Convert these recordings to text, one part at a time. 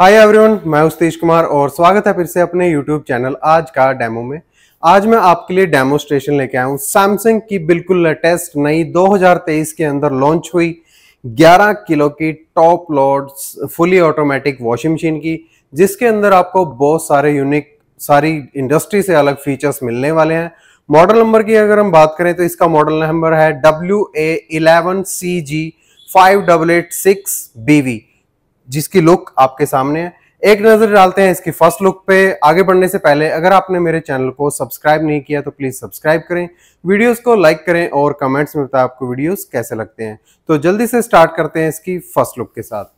hi everyone मैं उसतीश कुमार और स्वागत है फिर से अपने यूट्यूब चैनल आज का डेमो में आज मैं आपके लिए डेमोस्ट्रेशन लेके आया हूँ सैमसंग की बिल्कुल लेटेस्ट नई 2023 के अंदर लॉन्च हुई 11 किलो की top load fully automatic washing machine की जिसके अंदर आपको बहुत सारे यूनिक सारी इंडस्ट्री से अलग फीचर्स मिलने वाले हैं मॉडल नंबर की अगर हम बात करें तो इसका मॉडल नंबर है W A eleven C G five double eight six BV जिसकी लुक आपके सामने है एक नज़र डालते हैं इसकी फर्स्ट लुक पे आगे बढ़ने से पहले अगर आपने मेरे चैनल को सब्सक्राइब नहीं किया तो प्लीज़ सब्सक्राइब करें वीडियोस को लाइक करें और कमेंट्स में बताएं आपको वीडियोस कैसे लगते हैं तो जल्दी से स्टार्ट करते हैं इसकी फर्स्ट लुक के साथ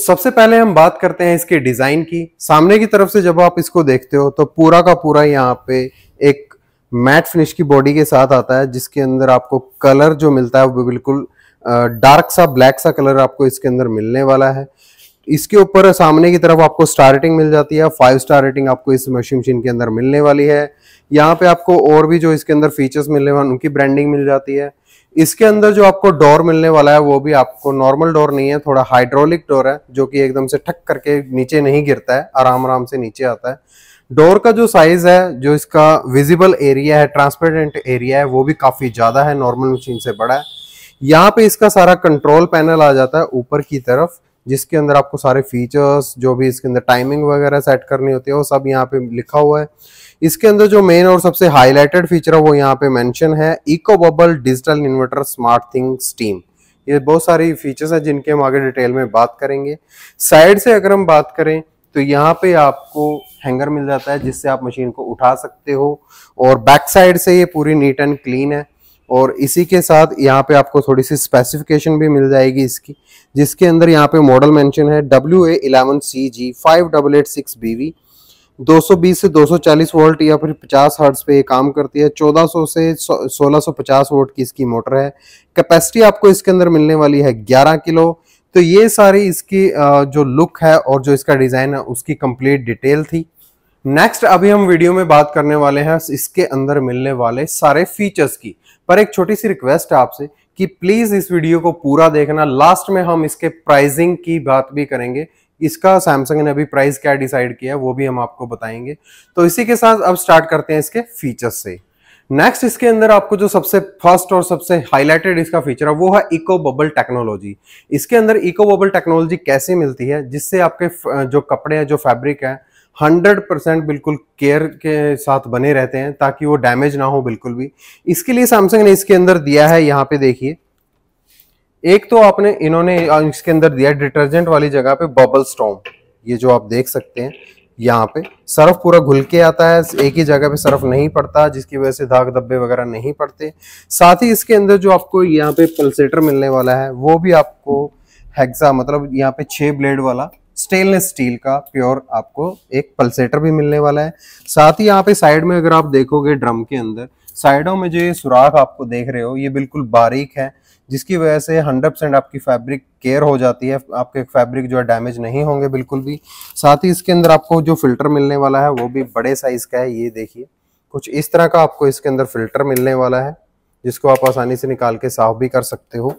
सबसे पहले हम बात करते हैं इसके डिजाइन की सामने की तरफ से जब आप इसको देखते हो तो पूरा का पूरा यहाँ पे एक मैट फिनिश की बॉडी के साथ आता है जिसके अंदर आपको कलर जो मिलता है वो बिल्कुल डार्क सा ब्लैक सा कलर आपको इसके अंदर मिलने वाला है इसके ऊपर सामने की तरफ आपको स्टार रेटिंग मिल जाती है फाइव स्टार रेटिंग आपको इस वॉशिंग मशीन के अंदर मिलने वाली है यहाँ पे आपको और भी जो इसके अंदर फीचर्स मिलने वाले उनकी ब्रांडिंग मिल जाती है इसके अंदर जो आपको डोर मिलने वाला है वो भी आपको नॉर्मल डोर नहीं है थोड़ा हाइड्रोलिक डोर है जो कि एकदम से ठक करके नीचे नहीं गिरता है आराम आराम से नीचे आता है डोर का जो साइज है जो इसका विजिबल एरिया है ट्रांसपेरेंट एरिया है वो भी काफी ज्यादा है नॉर्मल मशीन से बड़ा है यहाँ पे इसका सारा कंट्रोल पैनल आ जाता है ऊपर की तरफ जिसके अंदर आपको सारे फीचर्स जो भी इसके अंदर टाइमिंग वगैरह सेट करनी होती है वो सब यहाँ पे लिखा हुआ है इसके अंदर जो मेन और सबसे हाईलाइटेड फीचर है वो यहाँ पे मेंशन है eco bubble digital inverter smart thing steam ये बहुत सारी फीचर्स हैं जिनके हम आगे डिटेल में बात करेंगे साइड से अगर हम बात करें तो यहाँ पे आपको हैंगर मिल जाता है जिससे आप मशीन को उठा सकते हो और बैक साइड से ये पूरी नीट एंड क्लीन है और इसी के साथ यहाँ पे आपको थोड़ी सी स्पेसिफिकेशन भी मिल जाएगी इसकी जिसके अंदर यहाँ पे मॉडल मेंशन है W A eleven C G five double eight six B V 220 से 240 वोल्ट या फिर 50 हर्ट्स पे ये काम करती है 1400 से 1650 वोल्ट की इसकी मोटर है कैपेसिटी आपको इसके अंदर मिलने वाली है 11 किलो तो ये सारी इसकी जो लुक है और जो इसका डिज़ाइन है उसकी कंप्लीट डिटेल थी नेक्स्ट अभी हम वीडियो में बात करने वाले हैं इसके अंदर मिलने वाले सारे फीचर्स की पर एक छोटी सी रिक्वेस्ट है आपसे कि प्लीज़ इस वीडियो को पूरा देखना लास्ट में हम इसके प्राइजिंग की बात भी करेंगे इसका सैमसंग ने अभी प्राइस क्या डिसाइड किया वो भी हम आपको बताएंगे तो इसी के साथ अब स्टार्ट करते हैं इसके फीचर्स से नेक्स्ट इसके अंदर आपको जो सबसे फर्स्ट और सबसे हाईलाइटेड इसका फीचर है वो है इको बबल टेक्नोलॉजी इसके अंदर इको बबल टेक्नोलॉजी कैसे मिलती है जिससे आपके जो कपड़े हैं जो फैब्रिक है हंड्रेड परसेंट बिल्कुल केयर के साथ बने रहते हैं ताकि वो डैमेज ना हो बिल्कुल भी इसके लिए सैमसंग ने इसके अंदर दिया है यहाँ पे देखिए एक तो आपने इन्होंने इसके अंदर दिया डिटर्जेंट वाली जगह पे बबल स्टॉम ये जो आप देख सकते हैं यहाँ पे सर्फ पूरा घुल के आता है एक ही जगह पे सर्फ नहीं पड़ता जिसकी वजह से धाग धब्बे वगैरह नहीं पड़ते साथ ही इसके अंदर जो आपको यहाँ पे पल्सेटर मिलने वाला है वो भी आपको हेक्सा मतलब यहाँ पे छह ब्लेड वाला स्टेनलेस स्टील का प्योर आपको एक पल्सेटर भी मिलने वाला है साथ ही यहाँ पे साइड में अगर आप देखोगे ड्रम के अंदर साइडों में जो ये सुराख आपको देख रहे हो ये बिल्कुल बारीक है जिसकी वजह से 100 परसेंट आपकी फैब्रिक केयर हो जाती है आपके फैब्रिक जो है डैमेज नहीं होंगे बिल्कुल भी साथ ही इसके अंदर आपको जो फिल्टर मिलने वाला है वो भी बड़े साइज़ का है ये देखिए कुछ इस तरह का आपको इसके अंदर फिल्टर मिलने वाला है जिसको आप आसानी से निकाल के साफ भी कर सकते हो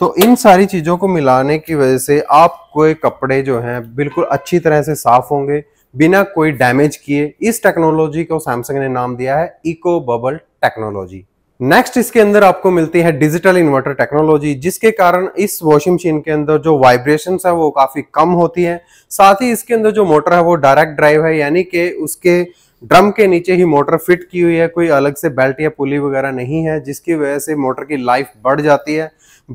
तो इन सारी चीज़ों को मिलाने की वजह से आपके कपड़े जो हैं बिल्कुल अच्छी तरह से साफ होंगे बिना कोई डैमेज किए इस टेक्नोलॉजी को सैमसंग ने नाम दिया है इको बबल टेक्नोलॉजी नेक्स्ट इसके अंदर आपको मिलती है डिजिटल इन्वर्टर टेक्नोलॉजी जिसके कारण इस वॉशिंग मशीन के अंदर जो वाइब्रेशन है वो काफ़ी कम होती है साथ ही इसके अंदर जो मोटर है वो डायरेक्ट ड्राइव है यानी कि उसके ड्रम के नीचे ही मोटर फिट की हुई है कोई अलग से बेल्ट या पुली वगैरह नहीं है जिसकी वजह से मोटर की लाइफ बढ़ जाती है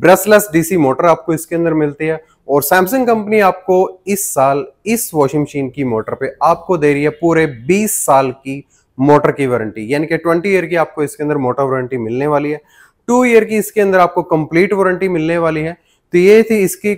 ब्रशलेस डीसी मोटर आपको इसके अंदर मिलती है और सैमसंग कंपनी आपको इस साल इस वॉशिंग मशीन की मोटर पे आपको दे रही है पूरे 20 साल की मोटर की वारंटी यानी कि ट्वेंटी ईयर की आपको इसके अंदर मोटर वारंटी मिलने वाली है टू ईयर की इसके अंदर आपको कंप्लीट वारंटी मिलने वाली है तो ये थी इसकी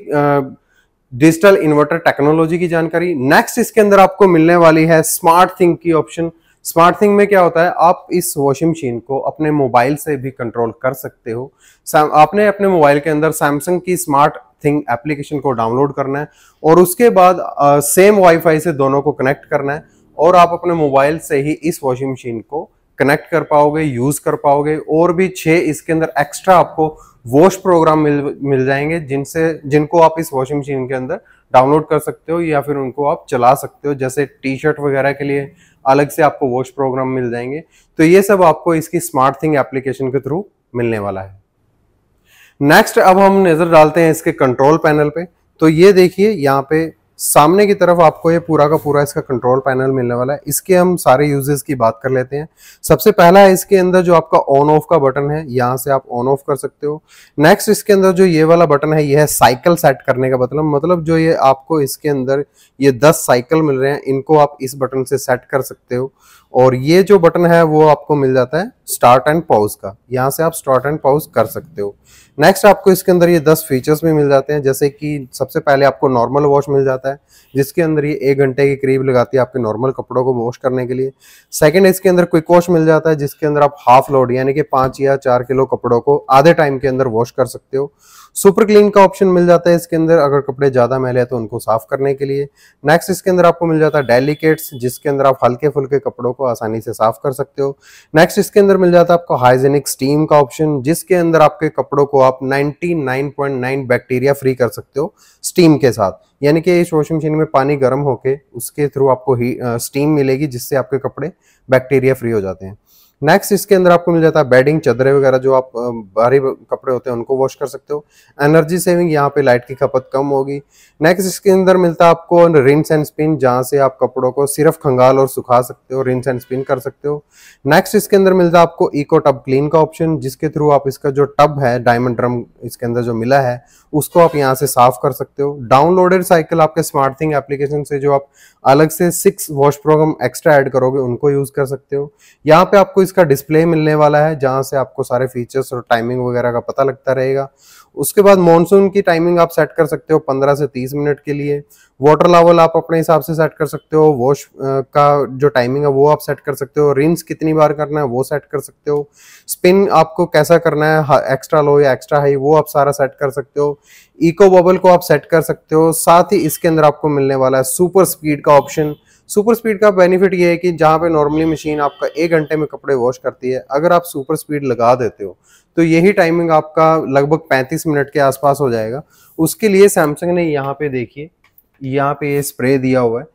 डिजिटल इन्वर्टर टेक्नोलॉजी की जानकारी नेक्स्ट इसके अंदर आपको मिलने वाली है स्मार्ट थिंग की ऑप्शन स्मार्ट थिंग में क्या होता है आप इस वॉशिंग मशीन को अपने मोबाइल से भी कंट्रोल कर सकते हो आपने अपने मोबाइल के अंदर सैमसंग की स्मार्ट थिंग एप्लीकेशन को डाउनलोड करना है और उसके बाद सेम वाईफाई से दोनों को कनेक्ट करना है और आप अपने मोबाइल से ही इस वॉशिंग मशीन को कनेक्ट कर पाओगे यूज कर पाओगे और भी छह इसके अंदर एक्स्ट्रा आपको वॉश प्रोग्राम मिल मिल जाएंगे जिनसे जिनको आप इस वॉशिंग मशीन के अंदर डाउनलोड कर सकते हो या फिर उनको आप चला सकते हो जैसे टी शर्ट वगैरह के लिए अलग से आपको वॉश प्रोग्राम मिल जाएंगे तो ये सब आपको इसकी स्मार्ट थिंग एप्लीकेशन के थ्रू मिलने वाला है नेक्स्ट अब हम नज़र डालते हैं इसके कंट्रोल पैनल पे तो ये देखिए यहाँ पे सामने की तरफ आपको ये पूरा का पूरा इसका कंट्रोल पैनल मिलने वाला है इसके हम सारे यूजेस की बात कर लेते हैं सबसे पहला है इसके अंदर जो आपका ऑन ऑफ का बटन है यहाँ से आप ऑन ऑफ कर सकते हो नेक्स्ट इसके अंदर जो ये वाला बटन है ये है साइकिल सेट करने का मतलब मतलब जो ये आपको इसके अंदर ये दस साइकिल मिल रहे हैं इनको आप इस बटन से सेट कर सकते हो और ये जो बटन है वो आपको मिल जाता है स्टार्ट एंड पॉज का यहाँ से आप स्टार्ट एंड पॉज कर सकते हो नेक्स्ट आपको इसके अंदर ये दस फीचर्स भी मिल जाते हैं जैसे कि सबसे पहले आपको नॉर्मल वॉश मिल जाता है जिसके अंदर ये एक घंटे के करीब लगाती है आपके नॉर्मल कपड़ों को वॉश करने के लिए सेकेंड इसके अंदर क्विक वॉश मिल जाता है जिसके अंदर आप हाफ लोड यानी कि पाँच या चार किलो कपड़ों को आधे टाइम के अंदर वॉश कर सकते हो सुपर क्लीन का ऑप्शन मिल जाता है इसके अंदर अगर कपड़े ज़्यादा मैले हैं तो उनको साफ करने के लिए नेक्स्ट इसके अंदर आपको मिल जाता है डेलीकेट्स जिसके अंदर आप हल्के फुल्के कपड़ों को आसानी से साफ कर सकते हो नेक्स्ट इसके अंदर मिल जाता है आपको हाइजेनिक स्टीम का ऑप्शन जिसके अंदर आपके कपड़ों को आप नाइनटी बैक्टीरिया फ्री कर सकते हो स्टीम के साथ यानी कि इस वॉशिंग मशीन में पानी गर्म होके उसके थ्रू आपको ही स्टीम मिलेगी जिससे आपके कपड़े बैक्टीरिया फ्री हो जाते हैं नेक्स्ट इसके अंदर आपको मिल जाता है बेडिंग चदरे वगैरह जो आप भारी कपड़े होते हैं उनको वॉश कर सकते हो एनर्जी सेविंग यहाँ पे लाइट की खपत कम होगी नेक्स्ट इसके अंदर मिलता है आपको रिंस एंड स्पिन जहाँ से आप कपड़ों को सिर्फ खंगाल और सुखा सकते हो रिंस एंड स्पिन कर सकते हो नेक्स्ट इसके अंदर मिलता है आपको इको टब क्लीन का ऑप्शन जिसके थ्रू आप इसका जो टब है डायमंड ड्रम इसके अंदर जो मिला है उसको आप यहाँ से साफ कर सकते हो डाउनलोडेड साइकिल आपके स्मार्ट थिंग एप्लीकेशन से जो आप अलग से six wash program extra add करोगे उनको यूज कर सकते हो यहाँ पे आपको इसका डिस्प्ले मिलने वाला है जहाँ से आपको सारे फीचर्स और टाइमिंग वगैरह का पता लगता रहेगा उसके बाद मॉनसून की टाइमिंग आप सेट कर सकते हो 15 से 30 मिनट के लिए वाटर लेवल आप अपने हिसाब से सेट कर सकते हो वॉश का जो टाइमिंग है वो आप सेट कर सकते हो रिंस कितनी बार करना है वो सेट कर सकते हो स्पिन आपको कैसा करना है एक्स्ट्रा लो या एक्स्ट्रा हाई वो आप सारा सेट कर सकते हो इको बबल को आप सेट कर सकते हो साथ ही इसके अंदर आपको मिलने वाला है सुपर स्पीड का ऑप्शन सुपर स्पीड का बेनिफिट ये है कि जहाँ पे नॉर्मली मशीन आपका एक घंटे में कपड़े वॉश करती है अगर आप सुपर स्पीड लगा देते हो तो यही टाइमिंग आपका लगभग 35 मिनट के आसपास हो जाएगा उसके लिए सैमसंग ने यहाँ पे देखिए यहाँ पे ये स्प्रे दिया हुआ है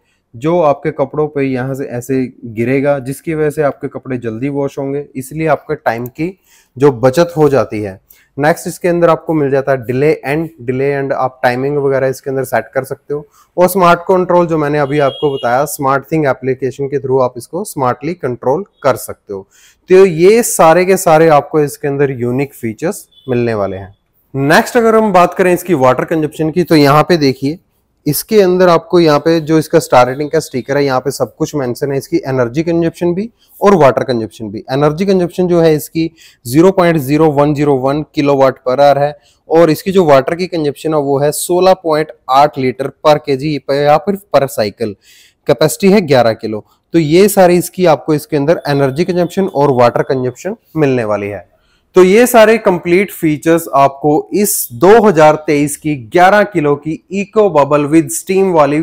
जो आपके कपड़ों पे यहाँ से ऐसे गिरेगा जिसकी वजह से आपके कपड़े जल्दी वॉश होंगे इसलिए आपके टाइम की जो बचत हो जाती है नेक्स्ट इसके अंदर आपको मिल जाता है डिले एंड डिले एंड आप टाइमिंग वगैरह इसके अंदर सेट कर सकते हो और स्मार्ट कंट्रोल जो मैंने अभी आपको बताया स्मार्ट थिंग एप्लीकेशन के थ्रू आप इसको स्मार्टली कंट्रोल कर सकते हो तो ये सारे के सारे आपको इसके अंदर यूनिक फीचर्स मिलने वाले हैं नेक्स्ट अगर हम बात करें इसकी वाटर कंजप्शन की तो यहाँ पे देखिए इसके अंदर आपको यहाँ पे जो इसका स्टार रेटिंग का स्टिकर है यहाँ पे सब कुछ मेंशन है इसकी एनर्जी कंजप्शन भी और वाटर कंजप्शन भी एनर्जी कंजप्शन जो है इसकी 0.0101 किलोवाट पर आर है और इसकी जो वाटर की कंजप्शन है वो है 16.8 लीटर पर केजी या फिर पर साइकिल कैपेसिटी है 11 किलो तो ये सारी इसकी आपको इसके अंदर एनर्जी कंजप्शन और वाटर कंजप्शन मिलने वाली है तो ये सारे कंप्लीट फीचर्स आपको इस 2023 की 11 किलो की इको बबल विद स्टीम वाली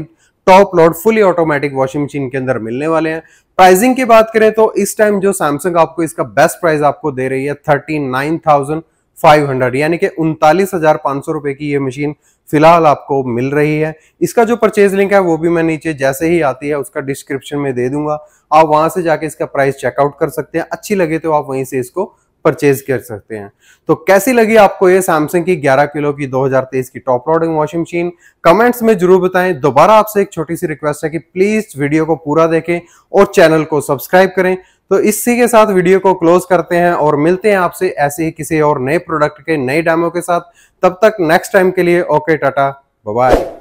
top load fully automatic washing machine के अंदर मिलने वाले हैं प्राइसिंग की बात करें तो इस टाइम जो सैमसंग आपको इसका बेस्ट प्राइस आपको दे रही है thirty nine thousand five hundred यानी कि उनतालीस हजार पांच सौ रुपए की ये मशीन फिलहाल आपको मिल रही है इसका जो परचेज लिंक है वो भी मैं नीचे जैसे ही आती है उसका डिस्क्रिप्शन में दे दूंगा आप वहां से जाके इसका प्राइस चेकआउट कर सकते हैं अच्छी लगे तो आप वहीं से इसको परचेज कर सकते हैं तो कैसी लगी आपको ये सैमसंग की 11 किलो की 2023 की top loading washing machine comments में जरूर बताएं दोबारा आपसे एक छोटी सी रिक्वेस्ट है कि प्लीज वीडियो को पूरा देखें और चैनल को सब्सक्राइब करें तो इसी के साथ वीडियो को क्लोज करते हैं और मिलते हैं आपसे ऐसे ही किसी और नए प्रोडक्ट के नए डैमो के साथ तब तक नेक्स्ट टाइम के लिए ओके टाटा बाय